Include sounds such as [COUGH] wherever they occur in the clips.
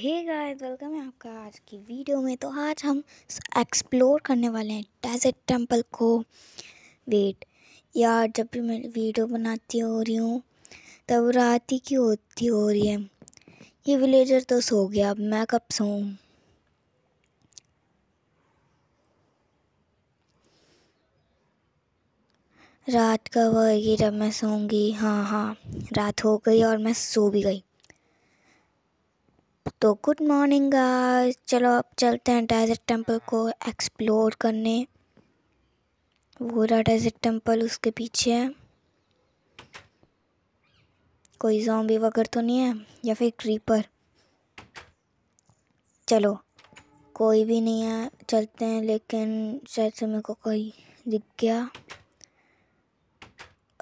hey guys welcome है आपका आज की वीडियो में तो आज हम एक्सप्लोर करने वाले हैं डेजर्ट टेम्पल को वेट यार जब भी मैं वीडियो बनाती हो रही हूँ तब रात ही की होती हो रही है ये विलेजर तो सो गया अब मैं कब सो रात का वह जब मैं सोऊंगी हाँ हाँ रात हो गई और मैं सो भी गई तो गुड मॉर्निंग गाइस चलो अब चलते हैं डेजर्ट टेंपल को एक्सप्लोर करने वो रहा डेजर्ट टेंपल उसके पीछे है कोई जॉम्बी वगैरह तो नहीं है या फिर क्रीपर चलो कोई भी नहीं है चलते हैं लेकिन शायद से मेरे को कोई दिख गया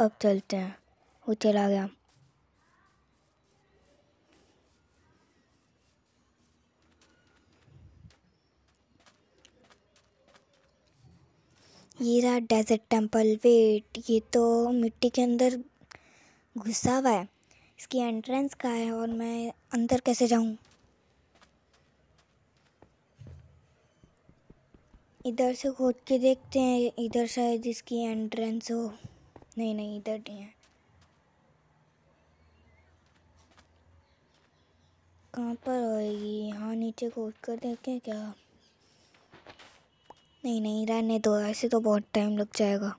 अब चलते हैं वो चला गया ये रहा डेजर्ट टेम्पल वेट ये तो मिट्टी के अंदर घुसा हुआ है इसकी एंट्रेंस का है और मैं अंदर कैसे जाऊं इधर से खोद के देखते हैं इधर शायद इसकी एंट्रेंस हो नहीं नहीं इधर नहीं है कहाँ पर आएगी यहाँ नीचे खोद कर देखें क्या नहीं नहीं रहने दो ऐसे तो बहुत टाइम लग जाएगा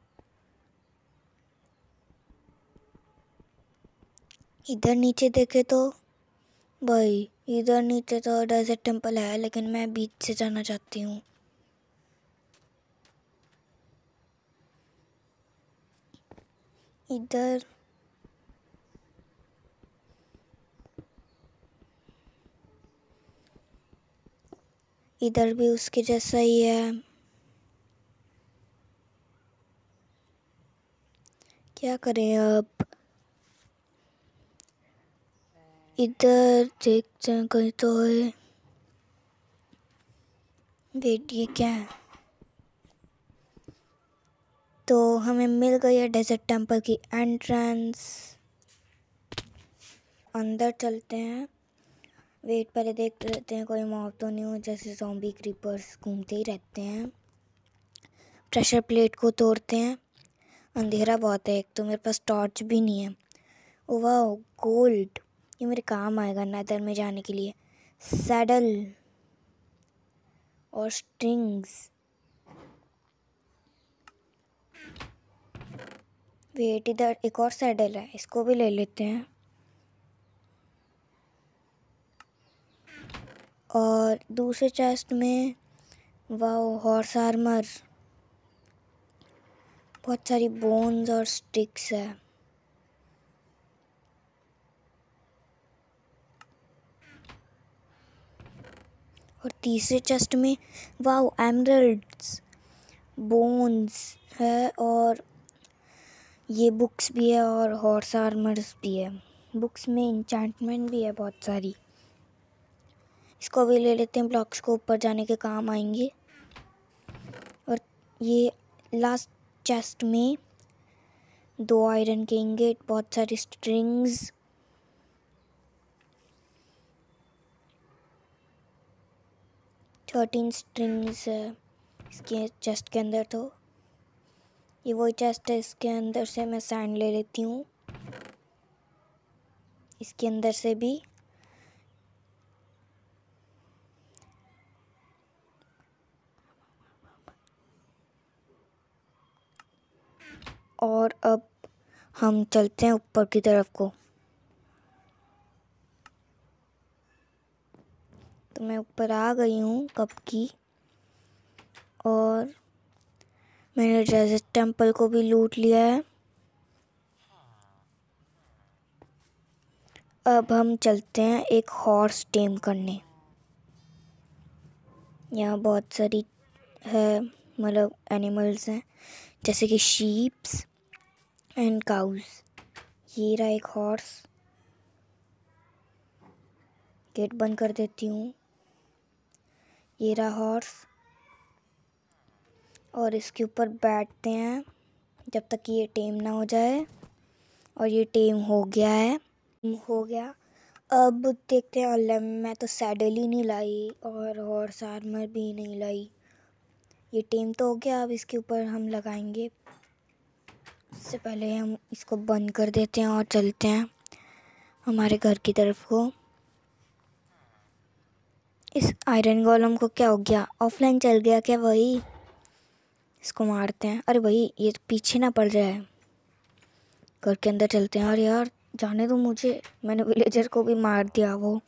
इधर नीचे देखे तो भाई इधर नीचे तो डेजर्ट टेम्पल है लेकिन मैं बीच से जाना चाहती हूँ इधर इधर भी उसके जैसा ही है क्या करें आप इधर देखते हैं कहीं तो है वेट ये क्या है तो हमें मिल गई है डेजर्ट टेम्पल की एंट्रेंस अंदर चलते हैं वेट पहले देखते रहते हैं कोई मौत तो नहीं हो जैसे जॉम्बी क्रीपर्स घूमते ही रहते हैं प्रेशर प्लेट को तोड़ते हैं अंधेरा बहुत है एक तो मेरे पास टॉर्च भी नहीं है ओ वाह गोल्ड ये मेरे काम आएगा नदर में जाने के लिए सैडल और स्ट्रिंग्स वेट इधर एक और सैडल है इसको भी ले लेते हैं और दूसरे चेस्ट में वाह हॉर्स आर्मर बहुत सारी बोन्स और स्टिक्स है और तीसरे चेस्ट में वाओ एमरल्ड्स बोन्स है और ये बुक्स भी है और हॉर्स आर्मर्स भी है बुक्स में इंचमेंट भी है बहुत सारी इसको भी ले लेते हैं ब्लॉक्स को ऊपर जाने के काम आएंगे और ये लास्ट चेस्ट में दो आयरन के इंगेट बहुत सारी स्ट्रिंग्स थर्टीन स्ट्रिंग्स इसके चेस्ट के अंदर तो ये वही चेस्ट है इसके अंदर से मैं सैंड ले लेती हूँ इसके अंदर से भी और अब हम चलते हैं ऊपर की तरफ को तो मैं ऊपर आ गई हूँ कप की और मैंने ड्रेसेस टेम्पल को भी लूट लिया है अब हम चलते हैं एक हॉर्स टेम करने यहाँ बहुत सारी है मतलब एनिमल्स हैं जैसे कि शीप्स एंड काउस ये रहा एक हॉर्स गेट बंद कर देती हूँ ये रहा हॉर्स और इसके ऊपर बैठते हैं जब तक ये टेम ना हो जाए और ये टेम हो गया है हो गया अब देखते हैं और मैं तो सैडल ही नहीं लाई और हॉर्स आर्मर भी नहीं लाई ये टेम तो हो गया अब इसके ऊपर हम लगाएंगे सबसे पहले हम इसको बंद कर देते हैं और चलते हैं हमारे घर की तरफ को इस आयरन गोलम को क्या हो गया ऑफलाइन चल गया क्या वही इसको मारते हैं अरे भाई ये पीछे ना पड़ जाए घर के अंदर चलते हैं और यार जाने दो मुझे मैंने विलेजर को भी मार दिया वो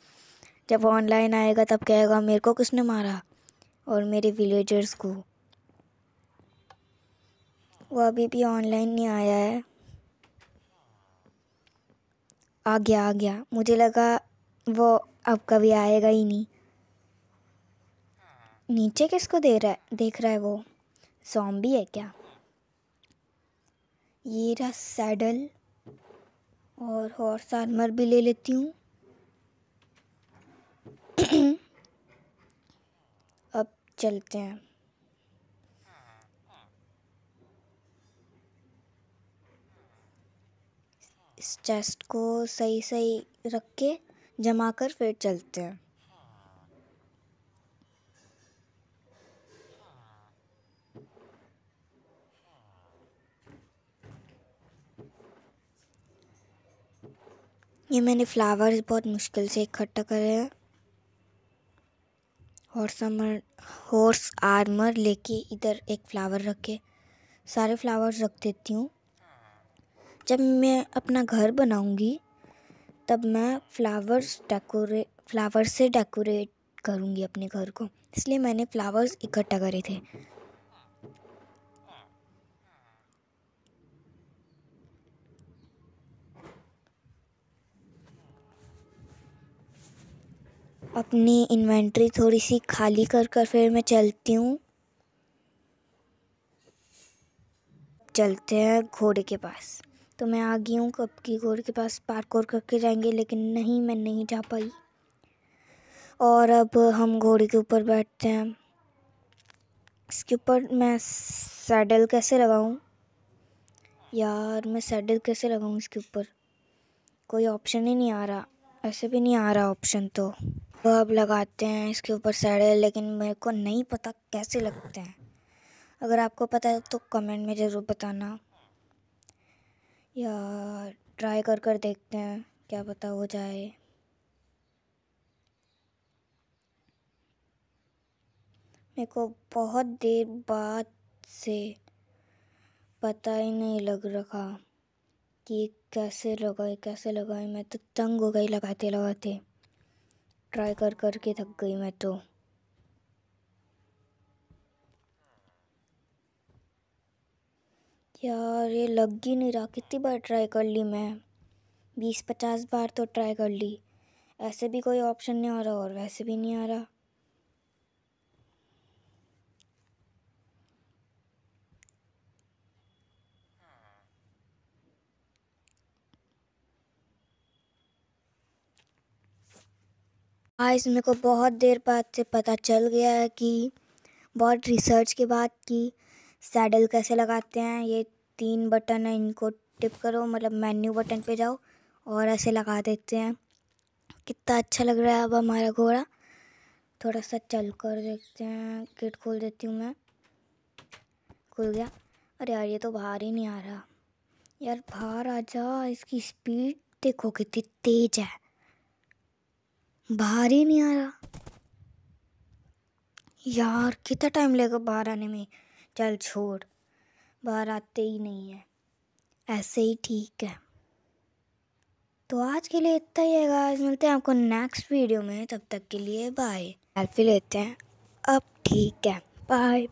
जब ऑनलाइन आएगा तब कहेगा मेरे को किसने मारा और मेरे विलेजर्स को वो अभी भी ऑनलाइन नहीं आया है आ गया आ गया मुझे लगा वो अब कभी आएगा ही नहीं नीचे किसको दे रहा है देख रहा है वो जॉम्बी है क्या ये रहा सैडल और हॉर्स आर्मर भी ले लेती हूँ [CLEARS THROAT] अब चलते हैं इस चेस्ट को सही सही रख के जमा कर फिर चलते हैं ये मैंने फ्लावर्स बहुत मुश्किल से इकट्ठा करे हैं हॉर्स आर्मर हॉर्स आर्मर लेके इधर एक फ़्लावर रख के सारे फ्लावर्स रख देती हूँ जब मैं अपना घर बनाऊँगी तब मैं फ्लावर्स डेकोरे फ्लावर्स से डेकोरेट करूँगी अपने घर को इसलिए मैंने फ्लावर्स इकट्ठा करे थे अपनी इन्वेंट्री थोड़ी सी खाली कर कर फिर मैं चलती हूँ चलते हैं घोड़े के पास तो मैं आ गई हूँ कब की गोर के पास पार्कोर करके जाएंगे लेकिन नहीं मैं नहीं जा पाई और अब हम घोड़े के ऊपर बैठते हैं इसके ऊपर मैं सैडल कैसे लगाऊँ यार मैं सैडल कैसे लगाऊँ इसके ऊपर कोई ऑप्शन ही नहीं आ रहा ऐसे भी नहीं आ रहा ऑप्शन तो वह तो अब लगाते हैं इसके ऊपर सैडल लेकिन मेरे को नहीं पता कैसे लगते हैं अगर आपको पता है तो कमेंट में ज़रूर बताना या ट्राई कर कर देखते हैं क्या पता हो जाए मेरे को बहुत देर बाद से पता ही नहीं लग रखा कि कैसे लगाए कैसे लगाए मैं तो तंग हो गई लगाते लगाते ट्राई कर कर के थक गई मैं तो यार ये लग ही नहीं रहा कितनी बार ट्राई कर ली मैं बीस पचास बार तो ट्राई कर ली ऐसे भी कोई ऑप्शन नहीं आ रहा और वैसे भी नहीं आ रहा आज हाँ, मेरे को बहुत देर बाद से पता चल गया है कि बहुत रिसर्च के बाद की सैडल कैसे लगाते हैं ये तीन बटन है इनको टिप करो मतलब मेन्यू बटन पे जाओ और ऐसे लगा देते हैं कितना अच्छा लग रहा है अब हमारा घोड़ा थोड़ा सा चल कर देखते हैं गेट खोल देती हूँ मैं खुल गया अरे यार ये तो बाहर ही नहीं आ रहा यार बाहर आ जा इसकी स्पीड देखो कितनी तेज है बाहर ही नहीं आ रहा यार कितना टाइम लगेगा बाहर आने में चल छोड़ बाहर आते ही नहीं है ऐसे ही ठीक है तो आज के लिए इतना ही है आज मिलते हैं आपको नेक्स्ट वीडियो में तब तक के लिए बाय सेल्फी लेते हैं अब ठीक है बाय